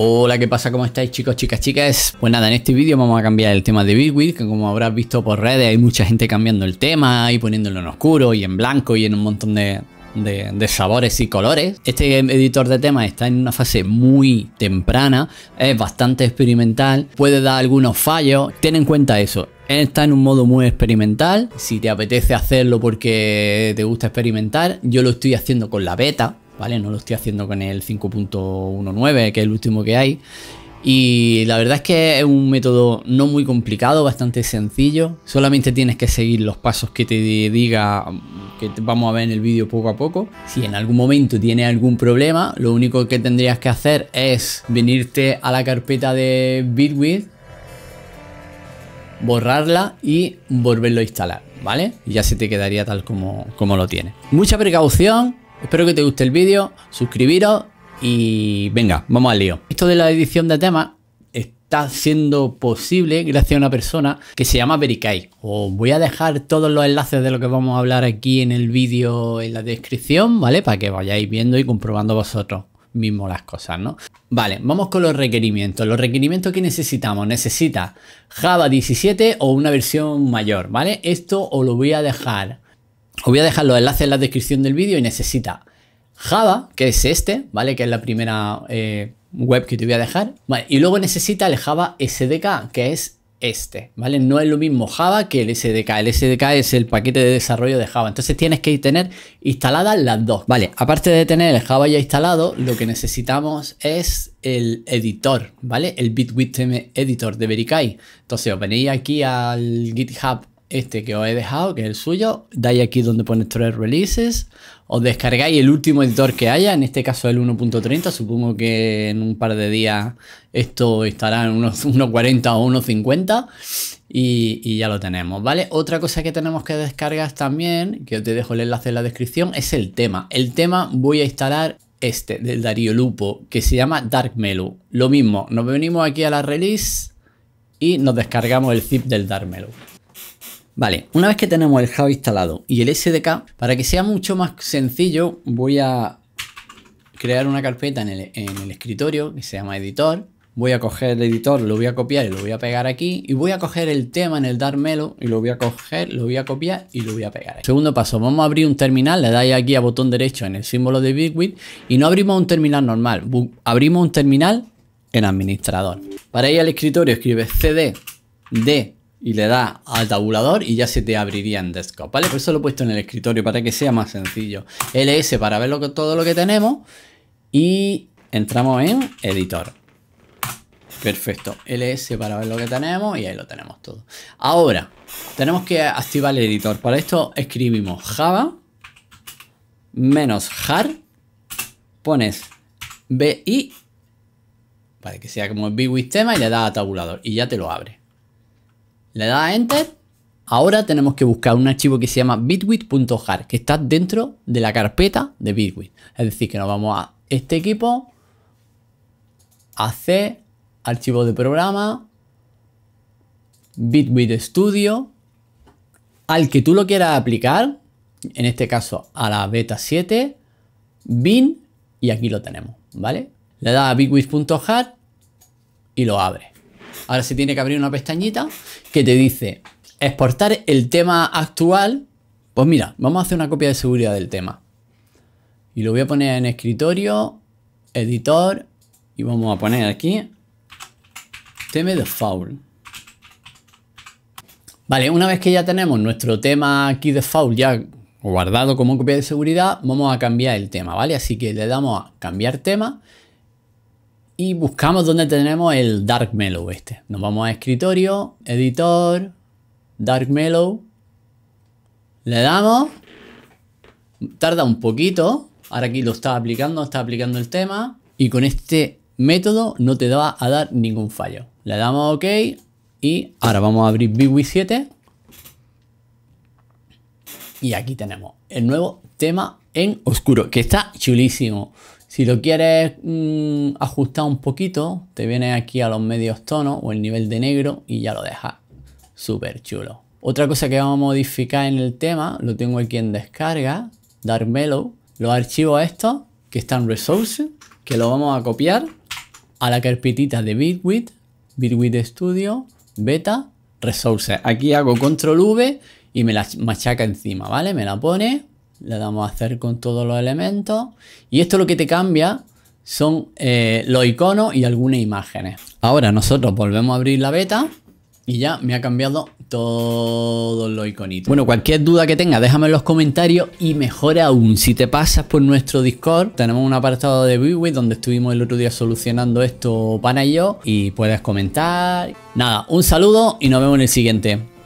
Hola, ¿qué pasa? ¿Cómo estáis chicos, chicas, chicas? Pues nada, en este vídeo vamos a cambiar el tema de Bitwig, que como habrás visto por redes hay mucha gente cambiando el tema y poniéndolo en oscuro y en blanco y en un montón de, sabores y colores. Este editor de temas está en una fase muy temprana, es bastante experimental, puede dar algunos fallos. Ten en cuenta eso. Está en un modo muy experimental. Si te apetece hacerlo porque te gusta experimentar, yo lo estoy haciendo con la beta, ¿vale? No lo estoy haciendo con el 5.19, que es el último que hay. Y la verdad es que es un método no muy complicado, bastante sencillo. Solamente tienes que seguir los pasos que te diga, que vamos a ver en el vídeo poco a poco. Si en algún momento tienes algún problema, lo único que tendrías que hacer es venirte a la carpeta de Bitwig borrarla y volverlo a instalar, ¿vale? Y ya se te quedaría tal como, como lo tiene. Mucha precaución, Espero que te guste el vídeo, suscribiros y venga, vamos al lío. Esto de la edición de temas está siendo posible gracias a una persona que se llama Bericay. Os voy a dejar todos los enlaces de lo que vamos a hablar aquí en el vídeo en la descripción, ¿vale? Para que vayáis viendo y comprobando vosotros mismos las cosas, ¿no? Vale, vamos con los requerimientos. Los requerimientos que necesitamos. Necesita Java 17 o una versión mayor, ¿vale? Esto os lo voy a dejar os voy a dejar los enlaces en la descripción del vídeo y necesita Java, que es este, ¿vale? Que es la primera eh, web que te voy a dejar. y luego necesita el Java SDK, que es este, ¿vale? No es lo mismo Java que el SDK. El SDK es el paquete de desarrollo de Java. Entonces tienes que tener instaladas las dos, ¿vale? Aparte de tener el Java ya instalado, lo que necesitamos es el editor, ¿vale? El Bitwitm Editor de Verikai. Entonces os venís aquí al GitHub este que os he dejado, que es el suyo, dais aquí donde pone tres releases, os descargáis el último editor que haya, en este caso el 1.30, supongo que en un par de días esto estará en unos 1.40 o 1.50 y, ya lo tenemos, ¿vale? Otra cosa que tenemos que descargar también, que os dejo el enlace en la descripción, es el tema. El tema voy a instalar este del Darío Lupo, que se llama Dark Melu. Lo mismo, nos venimos aquí a la release y nos descargamos el zip del Dark Melu. Vale, una vez que tenemos el Java instalado y el SDK, para que sea mucho más sencillo, voy a crear una carpeta en el, escritorio que se llama editor. Voy a coger el editor, lo voy a copiar y lo voy a pegar aquí. Y voy a coger el tema en el Darmelo y lo voy a coger, lo voy a copiar y lo voy a pegar Segundo paso, vamos a abrir un terminal. Le dais aquí a botón derecho en el símbolo de Bitwig y no abrimos un terminal normal. Abrimos un terminal en administrador. Para ir al escritorio escribe cd d y le das al tabulador y ya se te abriría en desktop, ¿vale? Por pues eso lo he puesto en el escritorio para que sea más sencillo. LS para ver todo lo que tenemos y entramos en editor. Perfecto, LS para ver lo que tenemos y ahí lo tenemos todo. Ahora, tenemos que activar el editor. Para esto escribimos java menos jar, pones bi, para que sea como bi with tema y le das a tabulador y ya te lo abre. Le da Enter. Ahora tenemos que buscar un archivo que se llama bitwit.jar, que está dentro de la carpeta de bitwit. Es decir, que nos vamos a este equipo, a C, archivo de programa, bitwit studio, al que tú lo quieras aplicar, en este caso a la beta 7, bin, y aquí lo tenemos, ¿vale? Le da a bitwit.jar y lo abre. Ahora se tiene que abrir una pestañita que te dice exportar el tema actual. Pues mira, vamos a hacer una copia de seguridad del tema. Y lo voy a poner en escritorio, editor, y vamos a poner aquí tema de foul. Vale, una vez que ya tenemos nuestro tema aquí de foul ya guardado como copia de seguridad, vamos a cambiar el tema, ¿vale? Así que le damos a cambiar tema y buscamos donde tenemos el Dark Mellow este. Nos vamos a escritorio, editor, Dark Mellow. Le damos. Tarda un poquito. Ahora aquí lo está aplicando, está aplicando el tema. Y con este método no te va a dar ningún fallo. Le damos OK. Y ahora vamos a abrir BWI 7. Y aquí tenemos el nuevo tema en oscuro, que está chulísimo. Si lo quieres mm, ajustar un poquito, te vienes aquí a los medios tonos o el nivel de negro y ya lo dejas. Súper chulo. Otra cosa que vamos a modificar en el tema, lo tengo aquí en descarga, Dark Los archivos estos, que están Resources, que lo vamos a copiar a la carpetita de Bitwit, Bitwit Studio, Beta, Resources. Aquí hago Control V y me la machaca encima, ¿vale? Me la pone le damos a hacer con todos los elementos. Y esto lo que te cambia son eh, los iconos y algunas imágenes. Ahora nosotros volvemos a abrir la beta y ya me ha cambiado todos los iconitos. Bueno, cualquier duda que tengas, déjame en los comentarios y mejor aún, si te pasas por nuestro Discord, tenemos un apartado de Vivi donde estuvimos el otro día solucionando esto Pana y yo y puedes comentar. Nada, un saludo y nos vemos en el siguiente.